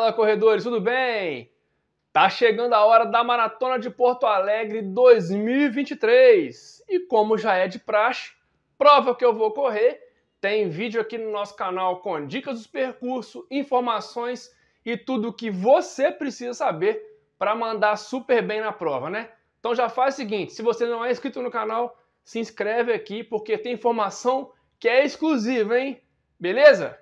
Fala, corredores, tudo bem? Tá chegando a hora da Maratona de Porto Alegre 2023. E como já é de praxe, prova que eu vou correr, tem vídeo aqui no nosso canal com dicas dos percursos, informações e tudo o que você precisa saber para mandar super bem na prova, né? Então já faz o seguinte, se você não é inscrito no canal, se inscreve aqui porque tem informação que é exclusiva, hein? Beleza?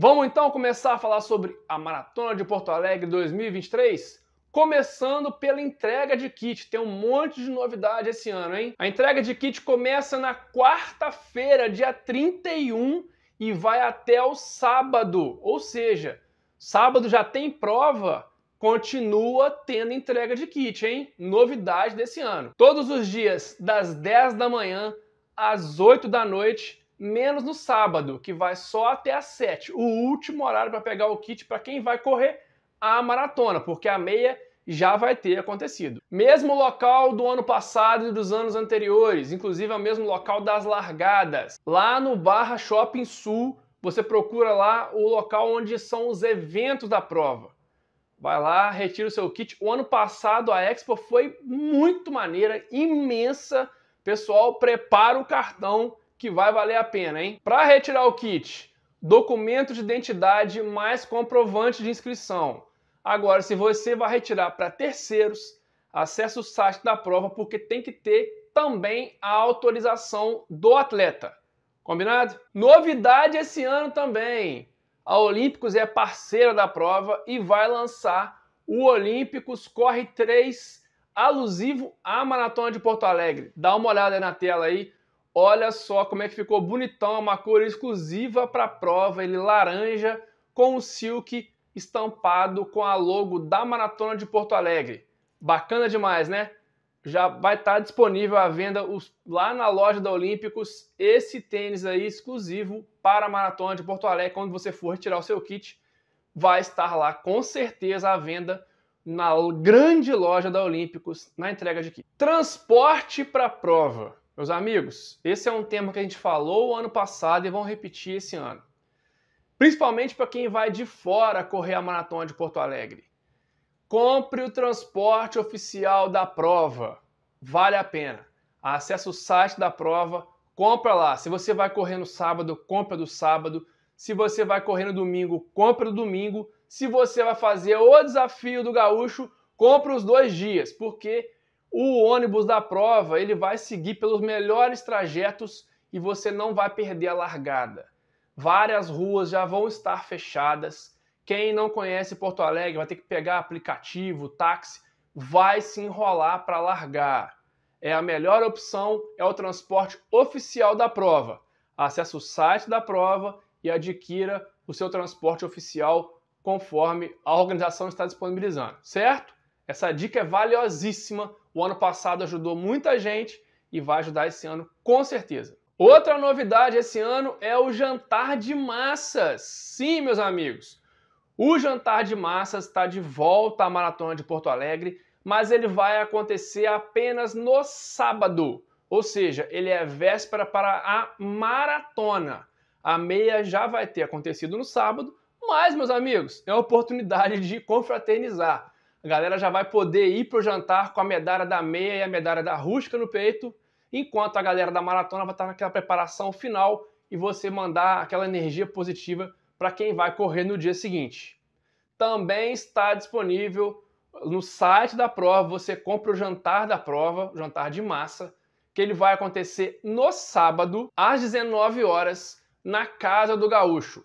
Vamos então começar a falar sobre a Maratona de Porto Alegre 2023? Começando pela entrega de kit, tem um monte de novidade esse ano, hein? A entrega de kit começa na quarta-feira, dia 31, e vai até o sábado. Ou seja, sábado já tem prova, continua tendo entrega de kit, hein? Novidade desse ano. Todos os dias, das 10 da manhã às 8 da noite, menos no sábado, que vai só até às 7, o último horário para pegar o kit para quem vai correr a maratona, porque a meia já vai ter acontecido. Mesmo local do ano passado e dos anos anteriores, inclusive é o mesmo local das largadas. Lá no Barra Shopping Sul, você procura lá o local onde são os eventos da prova. Vai lá, retira o seu kit. O ano passado a Expo foi muito maneira, imensa. Pessoal, prepara o cartão que vai valer a pena, hein? Para retirar o kit, documento de identidade mais comprovante de inscrição. Agora, se você vai retirar para terceiros, acesse o site da prova porque tem que ter também a autorização do atleta. Combinado? Novidade esse ano também. A Olímpicos é parceira da prova e vai lançar o Olímpicos Corre 3 alusivo à Maratona de Porto Alegre. Dá uma olhada aí na tela aí Olha só como é que ficou bonitão, uma cor exclusiva para a prova, ele laranja com o silk estampado com a logo da Maratona de Porto Alegre. Bacana demais, né? Já vai estar tá disponível à venda os, lá na loja da Olímpicos esse tênis aí exclusivo para a Maratona de Porto Alegre. Quando você for retirar o seu kit, vai estar lá com certeza à venda na grande loja da Olímpicos na entrega de kit. Transporte para a prova. Meus amigos, esse é um tema que a gente falou ano passado e vão repetir esse ano. Principalmente para quem vai de fora correr a maratona de Porto Alegre. Compre o transporte oficial da prova. Vale a pena. Acesse o site da prova, compra lá. Se você vai correr no sábado, compra do sábado. Se você vai correr no domingo, compra do domingo. Se você vai fazer o desafio do gaúcho, compra os dois dias, porque o ônibus da prova ele vai seguir pelos melhores trajetos e você não vai perder a largada. Várias ruas já vão estar fechadas. Quem não conhece Porto Alegre vai ter que pegar aplicativo, táxi, vai se enrolar para largar. É a melhor opção, é o transporte oficial da prova. Acesse o site da prova e adquira o seu transporte oficial conforme a organização está disponibilizando, certo? Essa dica é valiosíssima o ano passado ajudou muita gente e vai ajudar esse ano com certeza. Outra novidade esse ano é o jantar de massas. Sim, meus amigos. O jantar de massas está de volta à maratona de Porto Alegre, mas ele vai acontecer apenas no sábado. Ou seja, ele é véspera para a maratona. A meia já vai ter acontecido no sábado, mas, meus amigos, é a oportunidade de confraternizar a galera já vai poder ir para o jantar com a medalha da meia e a medalha da rusca no peito, enquanto a galera da maratona vai estar naquela preparação final e você mandar aquela energia positiva para quem vai correr no dia seguinte. Também está disponível no site da prova, você compra o jantar da prova, o jantar de massa, que ele vai acontecer no sábado, às 19 horas, na Casa do Gaúcho.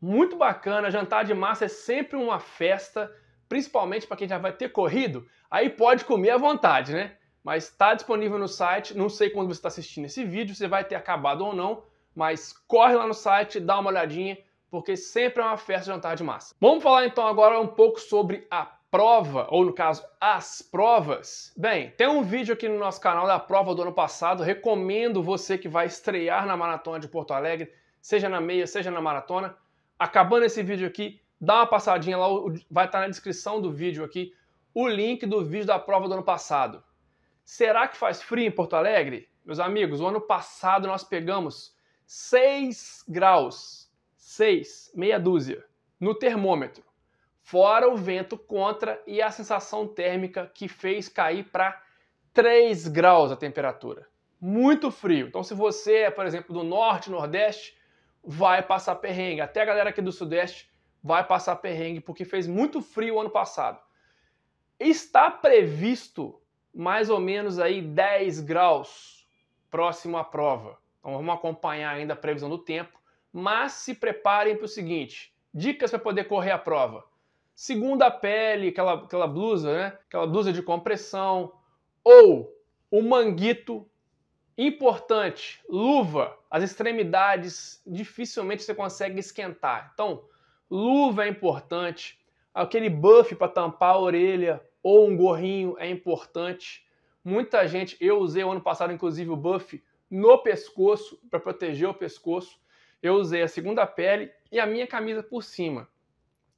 Muito bacana, jantar de massa é sempre uma festa principalmente para quem já vai ter corrido, aí pode comer à vontade, né? Mas está disponível no site, não sei quando você está assistindo esse vídeo, se vai ter acabado ou não, mas corre lá no site, dá uma olhadinha, porque sempre é uma festa de jantar de massa. Vamos falar então agora um pouco sobre a prova, ou no caso, as provas. Bem, tem um vídeo aqui no nosso canal da prova do ano passado, recomendo você que vai estrear na Maratona de Porto Alegre, seja na meia, seja na maratona. Acabando esse vídeo aqui, dá uma passadinha lá, vai estar tá na descrição do vídeo aqui o link do vídeo da prova do ano passado. Será que faz frio em Porto Alegre? Meus amigos, o ano passado nós pegamos 6 graus, 6, meia dúzia, no termômetro, fora o vento contra e a sensação térmica que fez cair para 3 graus a temperatura. Muito frio. Então, se você é, por exemplo, do norte, nordeste, vai passar perrengue. Até a galera aqui do sudeste vai passar perrengue porque fez muito frio ano passado. Está previsto mais ou menos aí 10 graus próximo à prova. Então vamos acompanhar ainda a previsão do tempo, mas se preparem para o seguinte: dicas para poder correr a prova. Segunda pele, aquela, aquela blusa, né? Aquela blusa de compressão ou o manguito importante, luva. As extremidades dificilmente você consegue esquentar. Então, luva é importante, aquele buff para tampar a orelha ou um gorrinho é importante. Muita gente, eu usei o ano passado inclusive o buff no pescoço para proteger o pescoço. Eu usei a segunda pele e a minha camisa por cima.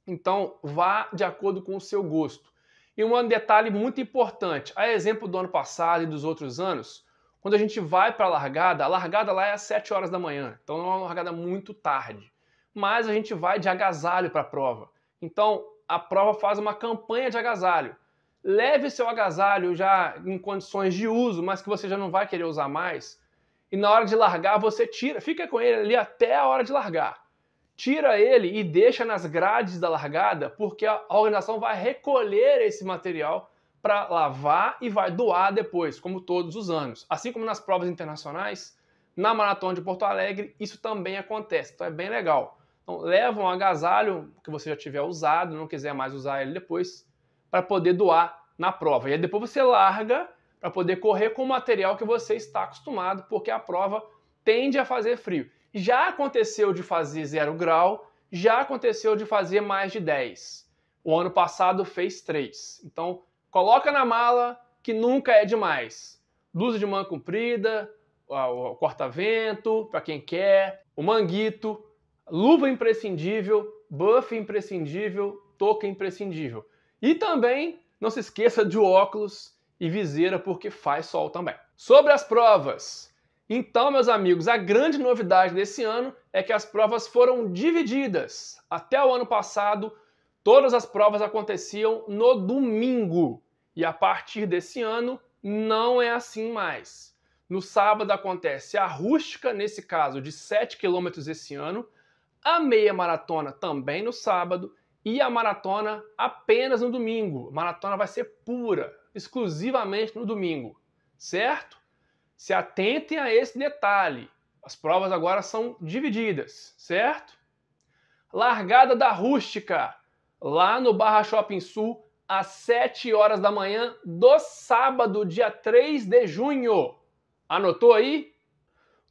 Então, vá de acordo com o seu gosto. E um detalhe muito importante, a exemplo do ano passado e dos outros anos, quando a gente vai para a largada, a largada lá é às 7 horas da manhã, então não é uma largada muito tarde mas a gente vai de agasalho para a prova. Então, a prova faz uma campanha de agasalho. Leve seu agasalho já em condições de uso, mas que você já não vai querer usar mais. E na hora de largar, você tira, fica com ele ali até a hora de largar. Tira ele e deixa nas grades da largada, porque a organização vai recolher esse material para lavar e vai doar depois, como todos os anos. Assim como nas provas internacionais, na maratona de Porto Alegre, isso também acontece. Então é bem legal. Então, leva um agasalho que você já tiver usado, não quiser mais usar ele depois, para poder doar na prova. E aí depois você larga para poder correr com o material que você está acostumado, porque a prova tende a fazer frio. Já aconteceu de fazer zero grau, já aconteceu de fazer mais de 10. O ano passado fez 3. Então, coloca na mala que nunca é demais. Luz de mão comprida, o corta-vento, para quem quer, o manguito, luva imprescindível, buff imprescindível, toca imprescindível. E também não se esqueça de óculos e viseira porque faz sol também. Sobre as provas. Então, meus amigos, a grande novidade desse ano é que as provas foram divididas. Até o ano passado, todas as provas aconteciam no domingo. E a partir desse ano, não é assim mais. No sábado acontece a rústica, nesse caso de 7 km esse ano, a meia maratona também no sábado e a maratona apenas no domingo. A maratona vai ser pura, exclusivamente no domingo, certo? Se atentem a esse detalhe. As provas agora são divididas, certo? Largada da Rústica, lá no Barra Shopping Sul, às 7 horas da manhã do sábado, dia 3 de junho. Anotou aí?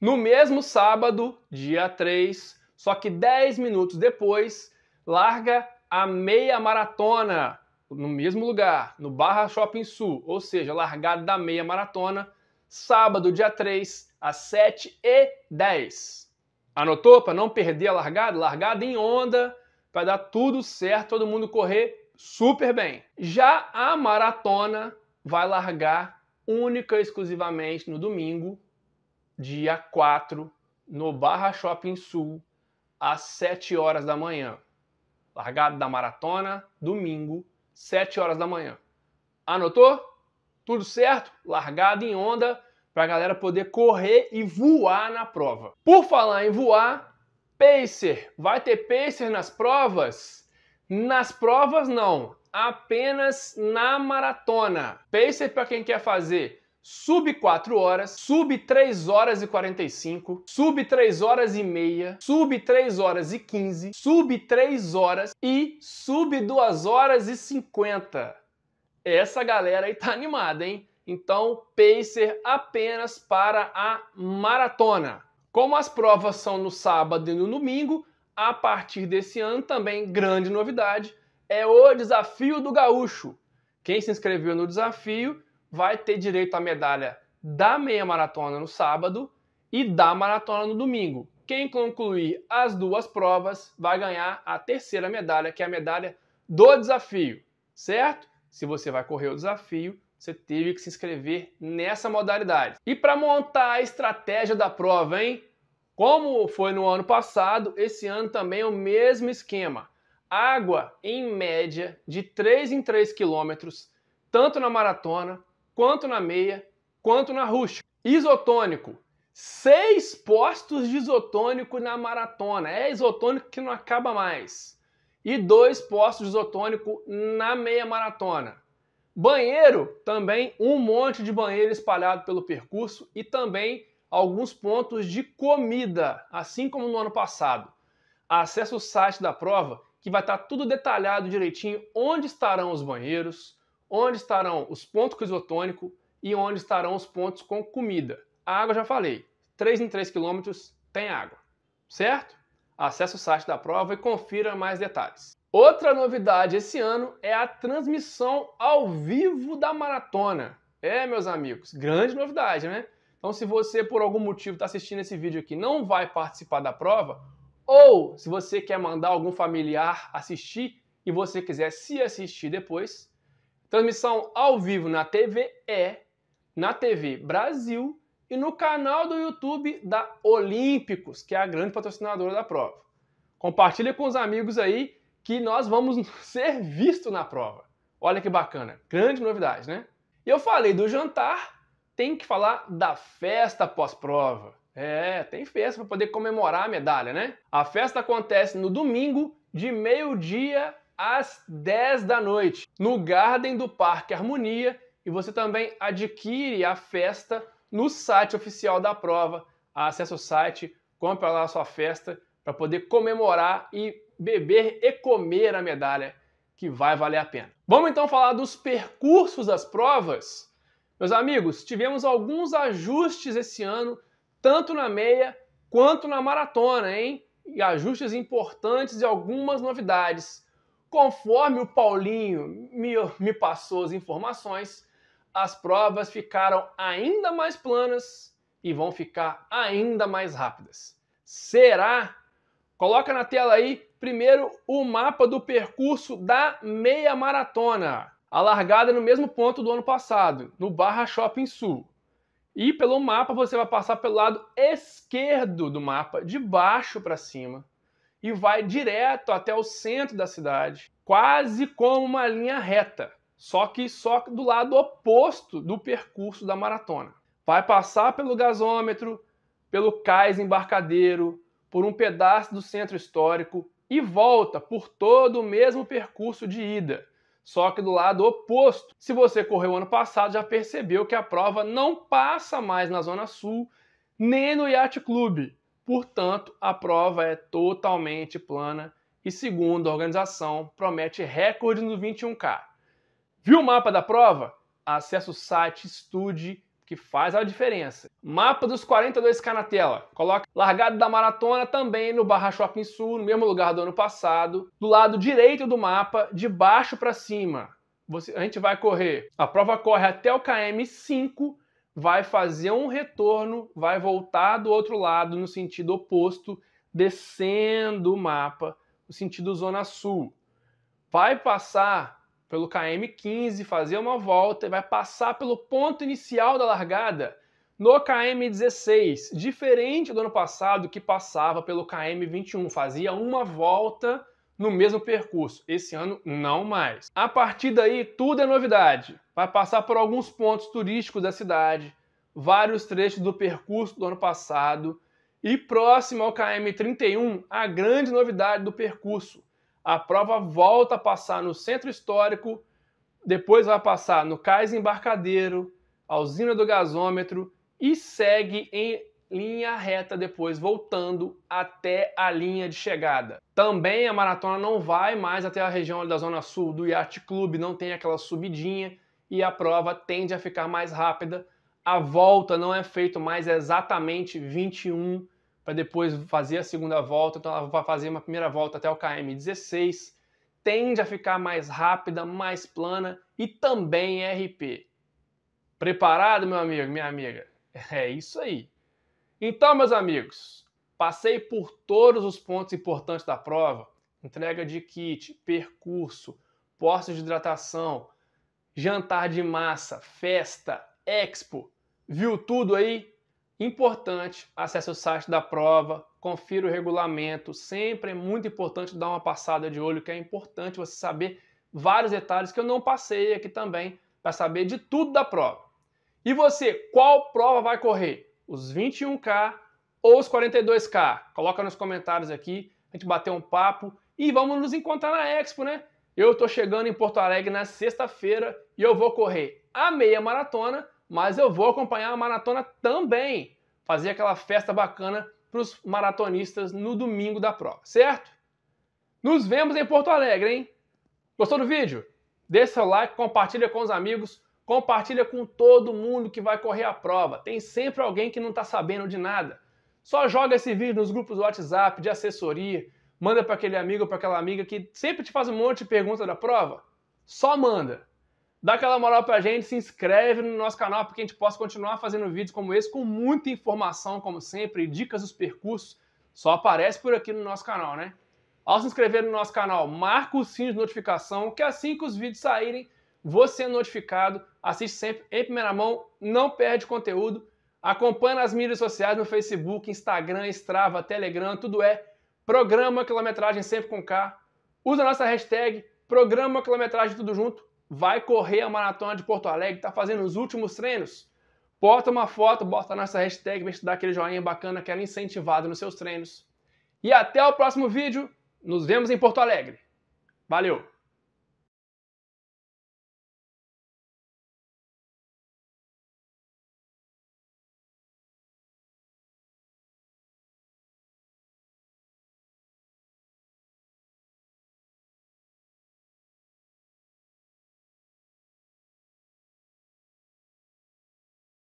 No mesmo sábado, dia 3, só que 10 minutos depois, larga a meia maratona no mesmo lugar, no Barra Shopping Sul, ou seja, largada da meia maratona, sábado, dia 3, às 7 e 10 Anotou para não perder a largada? Largada em onda, para dar tudo certo, todo mundo correr super bem. Já a maratona vai largar única e exclusivamente no domingo, dia 4, no Barra Shopping Sul, às 7 horas da manhã. Largada da maratona, domingo, 7 horas da manhã. Anotou? Tudo certo? Largada em onda para a galera poder correr e voar na prova. Por falar em voar, pacer. Vai ter pacer nas provas? Nas provas não, apenas na maratona. Pacer para quem quer fazer sub 4 horas, sub 3 horas e 45, sub 3 horas e meia, sub 3 horas e 15, sub 3 horas e sub 2 horas e 50. Essa galera aí tá animada, hein? Então, pacer apenas para a maratona. Como as provas são no sábado e no domingo, a partir desse ano também grande novidade é o desafio do gaúcho. Quem se inscreveu no desafio vai ter direito à medalha da meia maratona no sábado e da maratona no domingo. Quem concluir as duas provas vai ganhar a terceira medalha, que é a medalha do desafio, certo? Se você vai correr o desafio, você teve que se inscrever nessa modalidade. E para montar a estratégia da prova, hein? Como foi no ano passado, esse ano também é o mesmo esquema. Água em média de 3 em 3 quilômetros, tanto na maratona quanto na meia, quanto na rústica. Isotônico. Seis postos de isotônico na maratona. É isotônico que não acaba mais. E dois postos de isotônico na meia maratona. Banheiro, também um monte de banheiro espalhado pelo percurso e também alguns pontos de comida, assim como no ano passado. Acesse o site da prova que vai estar tudo detalhado direitinho onde estarão os banheiros, onde estarão os pontos com isotônico e onde estarão os pontos com comida. A água já falei, 3 em 3 quilômetros tem água, certo? Acesse o site da prova e confira mais detalhes. Outra novidade esse ano é a transmissão ao vivo da maratona. É, meus amigos, grande novidade, né? Então, se você por algum motivo está assistindo esse vídeo aqui, não vai participar da prova, ou se você quer mandar algum familiar assistir e você quiser se assistir depois, Transmissão ao vivo na TV é na TV Brasil e no canal do YouTube da Olímpicos, que é a grande patrocinadora da prova. Compartilha com os amigos aí que nós vamos ser vistos na prova. Olha que bacana, grande novidade, né? E eu falei do jantar, tem que falar da festa pós-prova. É, tem festa para poder comemorar a medalha, né? A festa acontece no domingo de meio-dia às 10 da noite, no Garden do Parque Harmonia, e você também adquire a festa no site oficial da prova. Acesse o site, compra lá a sua festa para poder comemorar e beber e comer a medalha, que vai valer a pena. Vamos então falar dos percursos das provas? Meus amigos, tivemos alguns ajustes esse ano, tanto na meia quanto na maratona, hein? E ajustes importantes e algumas novidades. Conforme o Paulinho me, me passou as informações, as provas ficaram ainda mais planas e vão ficar ainda mais rápidas. Será? Coloca na tela aí primeiro o mapa do percurso da meia maratona. A largada no mesmo ponto do ano passado, no Barra Shopping Sul. E pelo mapa você vai passar pelo lado esquerdo do mapa, de baixo para cima e vai direto até o centro da cidade, quase como uma linha reta, só que só do lado oposto do percurso da maratona. Vai passar pelo gasômetro, pelo cais embarcadeiro, por um pedaço do centro histórico e volta por todo o mesmo percurso de ida, só que do lado oposto. Se você correu ano passado, já percebeu que a prova não passa mais na Zona Sul nem no Yacht Club, Portanto, a prova é totalmente plana e, segundo a organização, promete recordes no 21K. Viu o mapa da prova? Acesse o site Estude, que faz a diferença. Mapa dos 42K na tela. Coloca largada da maratona também no Barra Shopping Sul, no mesmo lugar do ano passado. Do lado direito do mapa, de baixo para cima. Você, a gente vai correr. A prova corre até o KM 5 vai fazer um retorno, vai voltar do outro lado, no sentido oposto, descendo o mapa, no sentido Zona Sul. Vai passar pelo KM15, fazer uma volta e vai passar pelo ponto inicial da largada no KM16, diferente do ano passado que passava pelo KM21, fazia uma volta no mesmo percurso. Esse ano, não mais. A partir daí, tudo é novidade. Vai passar por alguns pontos turísticos da cidade, vários trechos do percurso do ano passado e próximo ao KM31, a grande novidade do percurso. A prova volta a passar no centro histórico, depois vai passar no cais embarcadeiro, a usina do gasômetro e segue em linha reta depois, voltando até a linha de chegada. Também a maratona não vai mais até a região da zona sul do Yacht Club, não tem aquela subidinha e a prova tende a ficar mais rápida. A volta não é feita mais exatamente 21 para depois fazer a segunda volta, então ela vai fazer uma primeira volta até o KM 16. Tende a ficar mais rápida, mais plana e também RP. Preparado, meu amigo, minha amiga? É isso aí. Então, meus amigos, passei por todos os pontos importantes da prova: entrega de kit, percurso, postos de hidratação, jantar de massa, festa, expo. Viu tudo aí? Importante, acesse o site da prova, confira o regulamento. Sempre é muito importante dar uma passada de olho, que é importante você saber vários detalhes que eu não passei aqui também, para saber de tudo da prova. E você, qual prova vai correr? os 21K ou os 42K? Coloca nos comentários aqui, a gente bater um papo e vamos nos encontrar na Expo, né? Eu estou chegando em Porto Alegre na sexta-feira e eu vou correr a meia maratona, mas eu vou acompanhar a maratona também. Fazer aquela festa bacana para os maratonistas no domingo da prova, certo? Nos vemos em Porto Alegre, hein? Gostou do vídeo? deixa seu like, compartilha com os amigos. Compartilha com todo mundo que vai correr a prova. Tem sempre alguém que não está sabendo de nada. Só joga esse vídeo nos grupos do WhatsApp, de assessoria, manda para aquele amigo ou para aquela amiga que sempre te faz um monte de pergunta da prova. Só manda. Dá aquela moral para a gente, se inscreve no nosso canal para que a gente possa continuar fazendo vídeos como esse com muita informação, como sempre, dicas dos percursos. Só aparece por aqui no nosso canal, né? Ao se inscrever no nosso canal, marca o sininho de notificação, que assim que os vídeos saírem, você é notificado, assiste sempre em primeira mão, não perde conteúdo, Acompanhe nas mídias sociais, no Facebook, Instagram, Strava, Telegram, tudo é Programa Quilometragem Sempre com K. Usa a nossa hashtag Programa Quilometragem Tudo Junto. Vai correr a maratona de Porto Alegre, está fazendo os últimos treinos? Bota uma foto, bota a nossa hashtag vai te dar aquele joinha bacana, aquela incentivada nos seus treinos. E até o próximo vídeo. Nos vemos em Porto Alegre. Valeu!